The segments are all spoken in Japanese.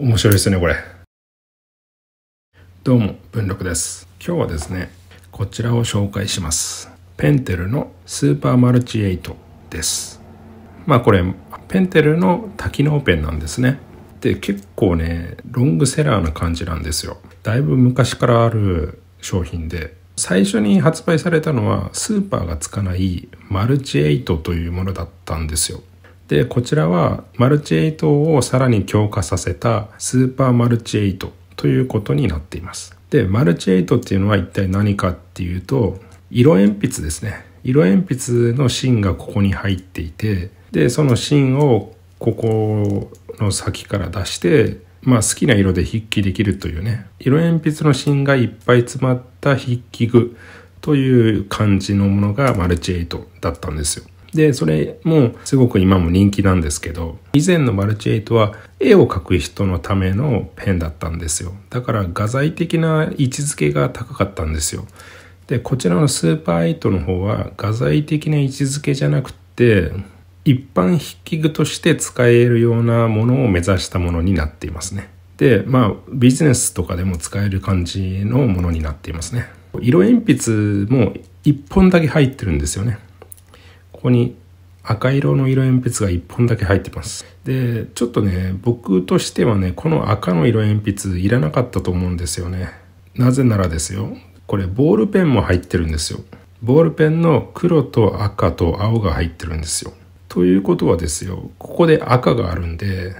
面白いですね、これ。どうも、文禄です。今日はですね、こちらを紹介します。ペンテルのスーパーマルチエイトです。まあこれ、ペンテルの多機能ペンなんですね。で、結構ね、ロングセラーな感じなんですよ。だいぶ昔からある商品で、最初に発売されたのはスーパーがつかないマルチエイトというものだったんですよ。で、こちらはマルチエイトをさらに強化させたスーパーマルチエイトということになっています。で、マルチエイトっていうのは一体何かっていうと、色鉛筆ですね。色鉛筆の芯がここに入っていて、で、その芯をここの先から出して、まあ好きな色で筆記できるというね、色鉛筆の芯がいっぱい詰まった筆記具という感じのものがマルチエイトだったんですよ。で、それもすごく今も人気なんですけど、以前のマルチエイトは絵を描く人のためのペンだったんですよ。だから画材的な位置づけが高かったんですよ。で、こちらのスーパー8イの方は画材的な位置づけじゃなくて、一般筆記具として使えるようなものを目指したものになっていますね。で、まあビジネスとかでも使える感じのものになっていますね。色鉛筆も1本だけ入ってるんですよね。ここに赤色の色鉛筆が1本だけ入ってます。で、ちょっとね、僕としてはね、この赤の色鉛筆いらなかったと思うんですよね。なぜならですよ、これボールペンも入ってるんですよ。ボールペンの黒と赤と青が入ってるんですよ。ということはですよ、ここで赤があるんで、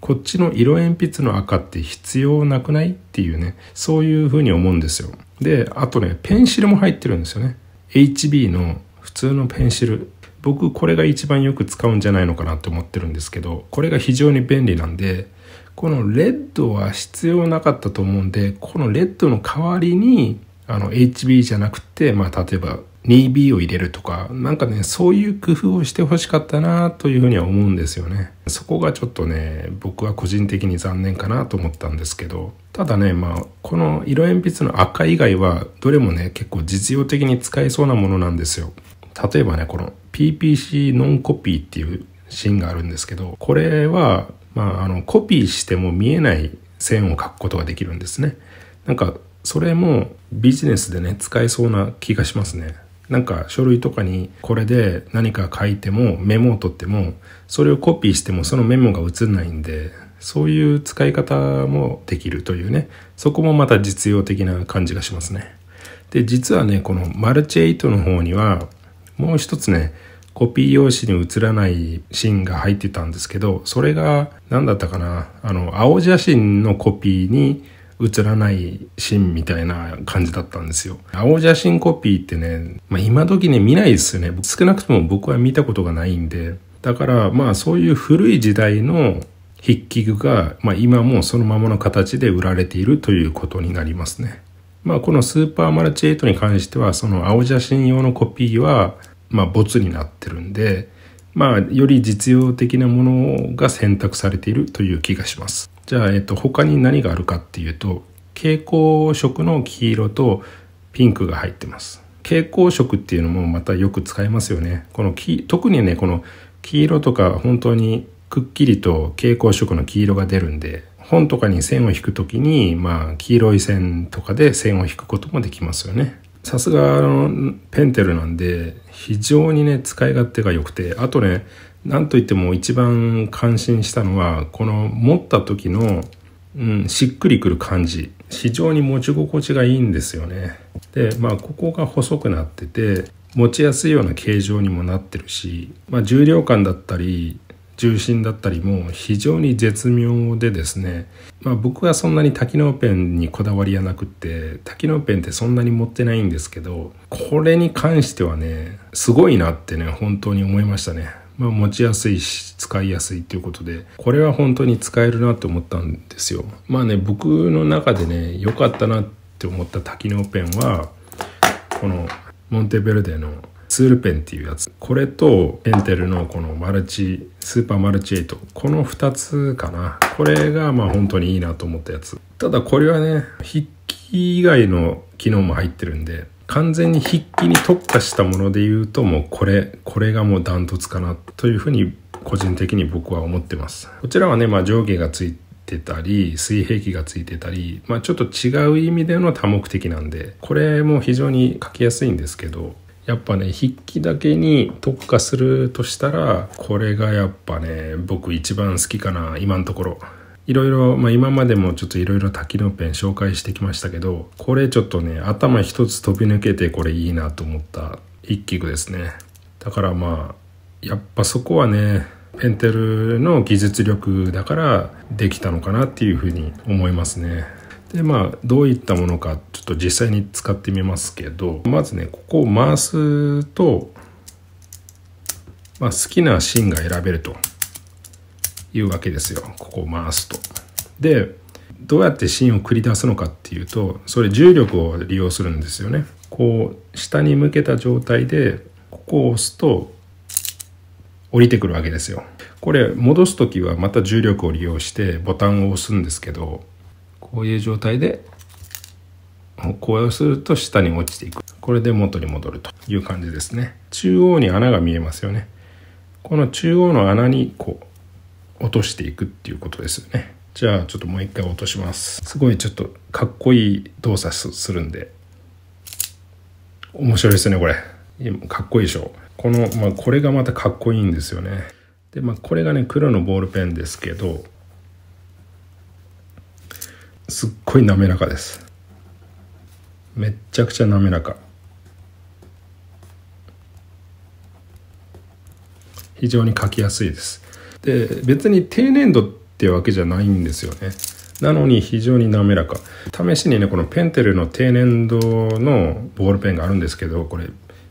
こっちの色鉛筆の赤って必要なくないっていうね、そういうふうに思うんですよ。で、あとね、ペンシルも入ってるんですよね。HB の普通のペンシル僕これが一番よく使うんじゃないのかなって思ってるんですけどこれが非常に便利なんでこのレッドは必要なかったと思うんでこのレッドの代わりにあの HB じゃなくて、まあ、例えば 2B を入れるとかなんかねそういう工夫をしてほしかったなというふうには思うんですよねそこがちょっとね僕は個人的に残念かなと思ったんですけどただねまあこの色鉛筆の赤以外はどれもね結構実用的に使えそうなものなんですよ例えばね、この PPC ノンコピーっていうシーンがあるんですけど、これは、まあ、あの、コピーしても見えない線を書くことができるんですね。なんか、それもビジネスでね、使えそうな気がしますね。なんか書類とかにこれで何か書いてもメモを取ってもそれをコピーしてもそのメモが映んないんでそういう使い方もできるというねそこもまた実用的な感じがしますねで実はねこのマルチエイトの方にはもう一つね、コピー用紙に映らないシーンが入ってたんですけど、それが何だったかな、あの、青写真のコピーに映らないシーンみたいな感じだったんですよ。青写真コピーってね、まあ、今時ね見ないですよね。少なくとも僕は見たことがないんで。だからまあそういう古い時代の筆記具が、まあ、今もそのままの形で売られているということになりますね。まあ、このスーパーマルチ8に関しては、その青写真用のコピーは、まあ、ボツになってるんで、まあ、より実用的なものが選択されているという気がします。じゃあ、えっと、他に何があるかっていうと、蛍光色の黄色とピンクが入ってます。蛍光色っていうのもまたよく使いますよね。この黄、特にね、この黄色とか本当にくっきりと蛍光色の黄色が出るんで本とかに線を引く時に、まあ、黄色い線とかで線を引くこともできますよね。さすがあのペンテルなんで非常にね使い勝手が良くてあとね何といっても一番感心したのはこの持った時の、うん、しっくりくる感じ非常に持ち心地がいいんですよねでまあここが細くなってて持ちやすいような形状にもなってるし、まあ、重量感だったり重心だったりも非常に絶妙でですね、まあ、僕はそんなに多機能ペンにこだわりはなくって多機能ペンってそんなに持ってないんですけどこれに関してはねすごいなってね本当に思いましたね。まあ、持ちやすいし使いやすいっていうことでこれは本当に使えるなって思ったんですよ。まあね僕の中でね良かったなって思った多機能ペンはこのモンテベルデのツールペンっていうやつ。これとエンテルのこのマルチ、スーパーマルチ8。この2つかな。これがまあ本当にいいなと思ったやつ。ただこれはね、筆記以外の機能も入ってるんで、完全に筆記に特化したもので言うともうこれ、これがもうダントツかなというふうに個人的に僕は思ってます。こちらはね、まあ上下がついてたり水平器がついてたり、まあ、ちょっと違う意味での多目的なんでこれも非常に書きやすいんですけどやっぱね筆記だけに特化するとしたらこれがやっぱね僕一番好きかな今のところいろいろ、まあ、今までもちょっといろいろ滝のペン紹介してきましたけどこれちょっとね頭一つ飛び抜けてこれいいなと思った一曲具ですねだからまあやっぱそこはねペンテルの技術力だからできたのかなっていうふうに思いますねでまあどういったものかちょっと実際に使ってみますけどまずねここを回すと、まあ、好きな芯が選べるというわけですよここを回すと。でどうやって芯を繰り出すのかっていうとそれ重力を利用するんですよね。こう下に向けた状態でここを押すと降りてくるわけですよ。これ戻す時はまた重力を利用してボタンを押すんですけどこういう状態でこうすると下に落ちていくこれで元に戻るという感じですね中央に穴が見えますよねこの中央の穴にこう落としていくっていうことですよねじゃあちょっともう一回落としますすごいちょっとかっこいい動作するんで面白いですねこれかっこいいでしょこの、まあ、これがまたかっこいいんですよねでまあこれがね黒のボールペンですけどすっごい滑らかですめっちゃくちゃ滑らか非常に書きやすいですで別に低粘土ってわけじゃないんですよねなのに非常に滑らか試しにねこのペンテルの低粘土のボールペンがあるんですけどこれ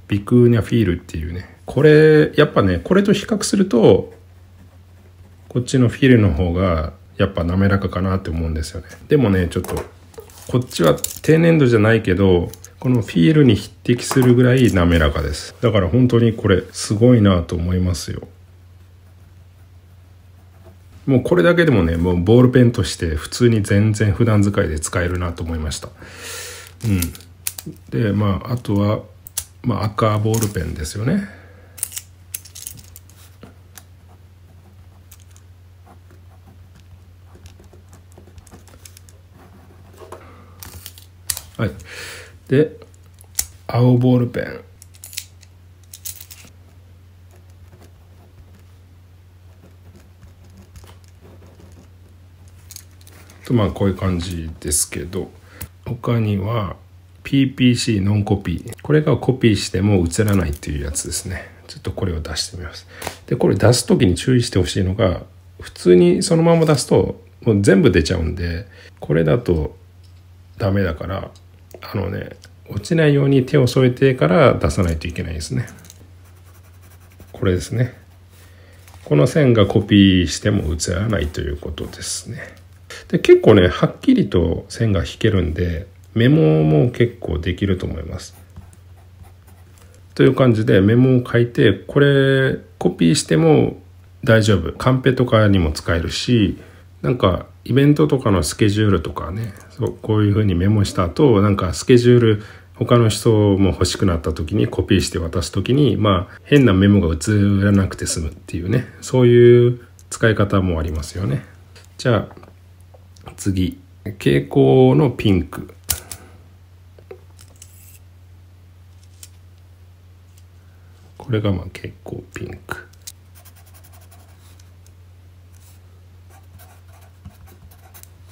ビクーニャフィールっていうねこれやっぱねこれと比較するとこっちのフィールの方がやっぱ滑らかかなって思うんですよね。でもね、ちょっと、こっちは低粘土じゃないけど、このフィールに匹敵するぐらい滑らかです。だから本当にこれ、すごいなと思いますよ。もうこれだけでもね、もうボールペンとして普通に全然普段使いで使えるなと思いました。うん。で、まあ、あとは、まあ、赤ボールペンですよね。はいで青ボールペンとまあこういう感じですけど他には PPC ノンコピーこれがコピーしても映らないっていうやつですねちょっとこれを出してみますでこれ出す時に注意してほしいのが普通にそのまま出すともう全部出ちゃうんでこれだとダメだからあのね落ちないように手を添えてから出さないといけないですねこれですねこの線がコピーしても映らないということですねで結構ねはっきりと線が引けるんでメモも結構できると思いますという感じでメモを書いてこれコピーしても大丈夫カンペとかにも使えるしなんかイベントとかのスケジュールとかねそうこういうふうにメモした後なんかスケジュール他の人も欲しくなった時にコピーして渡す時にまあ変なメモが映らなくて済むっていうねそういう使い方もありますよねじゃあ次蛍光のピンクこれがまあ蛍光ピンク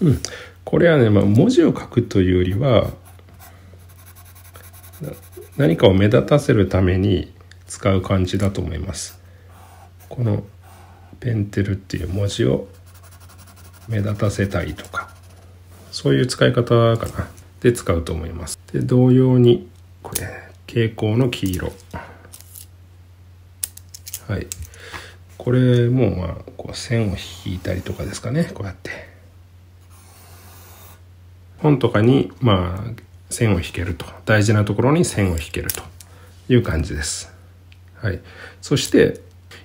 うん、これはね、まあ、文字を書くというよりは何かを目立たせるために使う感じだと思いますこのペンテルっていう文字を目立たせたいとかそういう使い方かなで使うと思いますで同様にこれ蛍光の黄色はいこれもまあこう線を引いたりとかですかねこうやって本とかに、まあ、線を引けると。大事なところに線を引けるという感じです。はい。そして、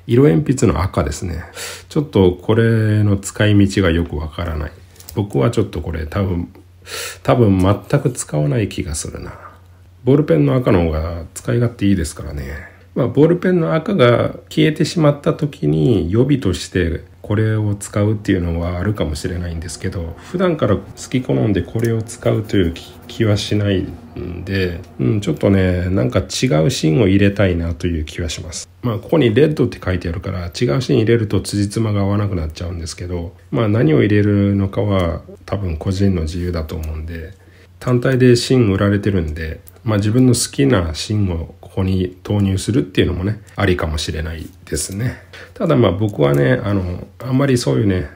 色鉛筆の赤ですね。ちょっとこれの使い道がよくわからない。僕はちょっとこれ多分、多分全く使わない気がするな。ボールペンの赤の方が使い勝手いいですからね。まあ、ボールペンの赤が消えてしまった時に予備としてこれを使うっていうのはあるかもしれないんですけど普段から好き好んでこれを使うという気はしないんで、うん、ちょっとねなんか違うシーンを入れたいなという気はしますまあここに「レッド」って書いてあるから違うシーン入れると辻褄が合わなくなっちゃうんですけどまあ何を入れるのかは多分個人の自由だと思うんで単体で芯売られてるんで、まあ、自分の好きな芯をこに投入するっていうのもね、ありかもしれないですね。ただまあ僕はね、あの、あんまりそういうね、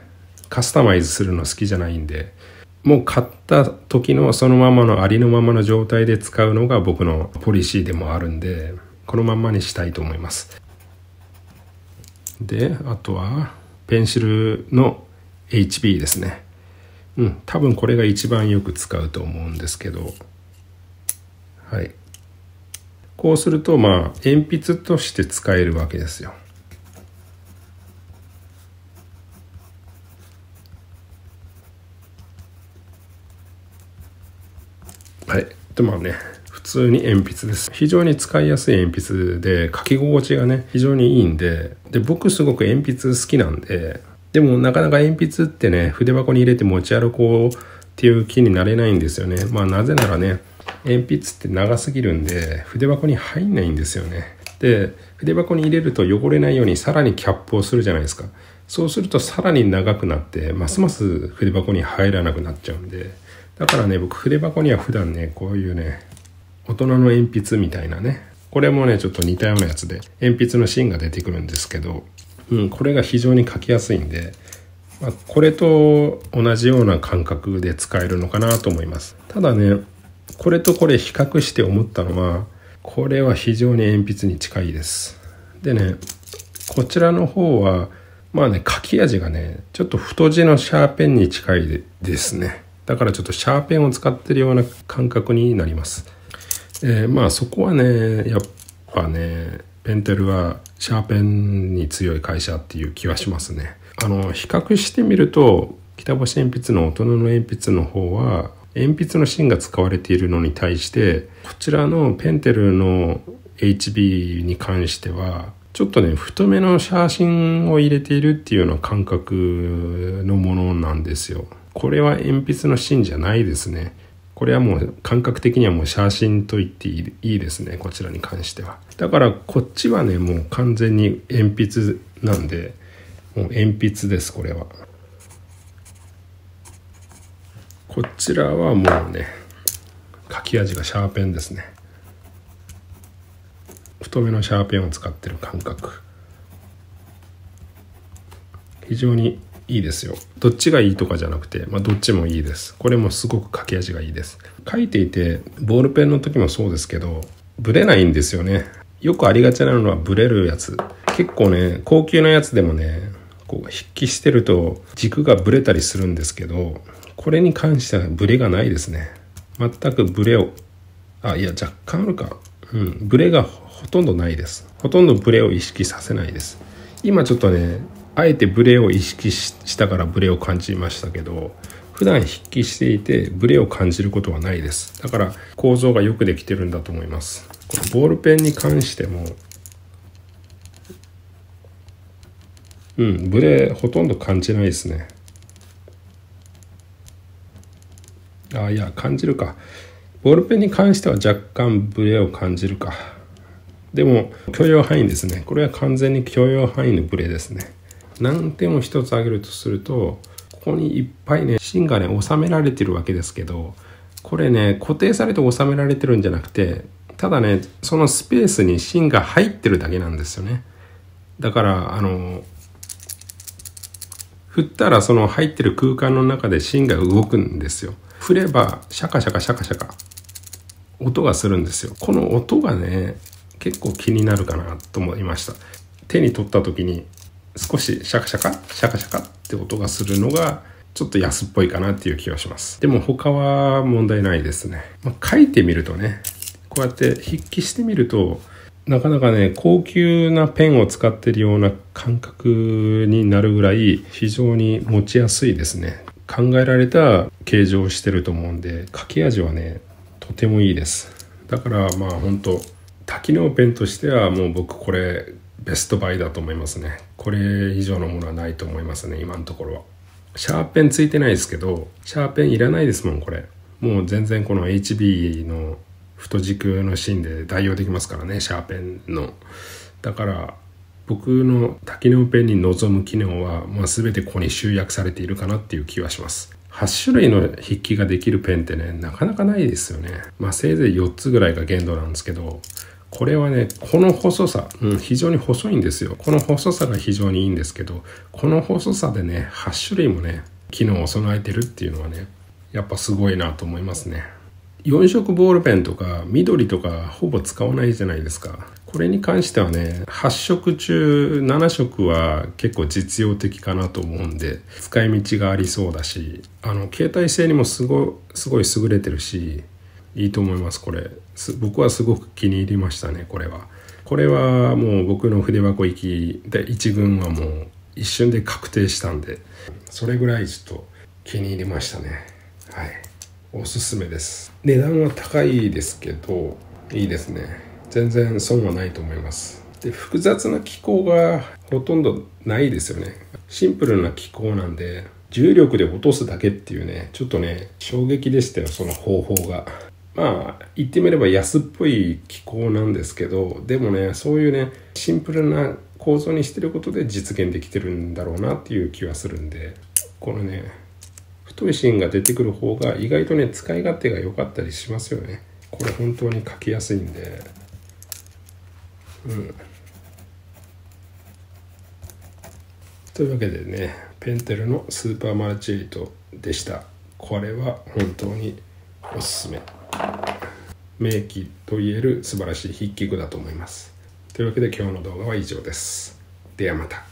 カスタマイズするの好きじゃないんで、もう買った時のそのままのありのままの状態で使うのが僕のポリシーでもあるんで、このまんまにしたいと思います。で、あとは、ペンシルの HB ですね。うん、多分これが一番よく使うと思うんですけど、はい。こうするとまあ鉛筆として使えるわけですよ。はい。でまあね普通に鉛筆です。非常に使いやすい鉛筆で書き心地がね非常にいいんでで僕すごく鉛筆好きなんででもなかなか鉛筆ってね筆箱に入れて持ち歩こうっていう気になれないんですよね。まあなぜならね鉛筆って長すぎるんで筆箱に入んないんですよねで筆箱に入れると汚れないようにさらにキャップをするじゃないですかそうするとさらに長くなってますます筆箱に入らなくなっちゃうんでだからね僕筆箱には普段ねこういうね大人の鉛筆みたいなねこれもねちょっと似たようなやつで鉛筆の芯が出てくるんですけど、うん、これが非常に書きやすいんでまこれと同じような感覚で使えるのかなと思います。ただね、これとこれ比較して思ったのは、これは非常に鉛筆に近いです。でね、こちらの方は、まあね、書き味がね、ちょっと太字のシャーペンに近いですね。だからちょっとシャーペンを使ってるような感覚になります。えー、まあそこはね、やっぱね、ペンテルはシャーペンに強い会社っていう気はしますね。あの、比較してみると、北星鉛筆の大人の鉛筆の方は、鉛筆の芯が使われているのに対してこちらのペンテルの HB に関してはちょっとね太めの写真を入れているっていうような感覚のものなんですよ。これは鉛筆の芯じゃないですね。これはもう感覚的にはもう写真と言っていいですねこちらに関してはだからこっちはねもう完全に鉛筆なんでもう鉛筆ですこれはこちらはもうね書き味がシャーペンですね太めのシャーペンを使ってる感覚非常にいいですよどっちがいいとかじゃなくて、まあ、どっちもいいですこれもすごく書き味がいいです書いていてボールペンの時もそうですけどブレないんですよねよくありがちなのはブレるやつ結構ね高級なやつでもねこう筆記してると軸がブレたりするんですけどこれに関してはブレがないですね全くブレをあいや若干あるかうんブレがほとんどないですほとんどブレを意識させないです今ちょっとねあえてブレを意識したからブレを感じましたけど普段筆記していてブレを感じることはないですだから構造がよくできてるんだと思いますこのボールペンに関してもうんブレほとんど感じないですねあいや感じるかボールペンに関しては若干ブレを感じるかでも許容範囲ですねこれは完全に許容範囲のブレですね難点を一つ挙げるとするとここにいっぱいね芯がね収められてるわけですけどこれね固定されて収められてるんじゃなくてただねそのスペースに芯が入ってるだけなんですよねだからあの振ったらその入ってる空間の中で芯が動くんですよ振ればシャカシャカシャカシャカ音がするんですよ。この音がね、結構気になるかなと思いました。手に取った時に少しシャカシャカシャカシャカって音がするのがちょっと安っぽいかなっていう気がします。でも他は問題ないですね。まあ、書いてみるとね、こうやって筆記してみるとなかなかね高級なペンを使ってるような感覚になるぐらい非常に持ちやすいですね考えられた形状をしてると思うんで書き味はねとてもいいですだからまあ本当多機能ペンとしてはもう僕これベストバイだと思いますねこれ以上のものはないと思いますね今のところはシャーペンついてないですけどシャーペンいらないですもんこれもう全然この HB の太軸の芯で代用できますからねシャーペンのだから僕の多機能ペンに望む機能は、まあ、全てここに集約されているかなっていう気はします。8種類の筆記ができるペンってね、なかなかないですよね。まあ、せいぜい4つぐらいが限度なんですけど、これはね、この細さ、うん、非常に細いんですよ。この細さが非常にいいんですけど、この細さでね、8種類もね、機能を備えてるっていうのはね、やっぱすごいなと思いますね。4色ボールペンとか緑とかほぼ使わないじゃないですか。これに関してはね、8色中7色は結構実用的かなと思うんで、使い道がありそうだし、あの、携帯性にもすごすごい優れてるし、いいと思います、これ。僕はすごく気に入りましたね、これは。これはもう僕の筆箱行きで1軍はもう一瞬で確定したんで、それぐらいちょっと気に入りましたね。はい。おすすめです。値段は高いですけど、いいですね。全然損はないと思いますで複雑な気候がほとんどないですよねシンプルな気候なんで重力で落とすだけっていうねちょっとね衝撃でしたよその方法がまあ言ってみれば安っぽい機構なんですけどでもねそういうねシンプルな構造にしてることで実現できてるんだろうなっていう気はするんでこのね太い芯が出てくる方が意外とね使い勝手が良かったりしますよねこれ本当に書きやすいんでうんというわけでねペンテルのスーパーマルチエイトでしたこれは本当におすすめ名機といえる素晴らしい筆記具だと思いますというわけで今日の動画は以上ですではまた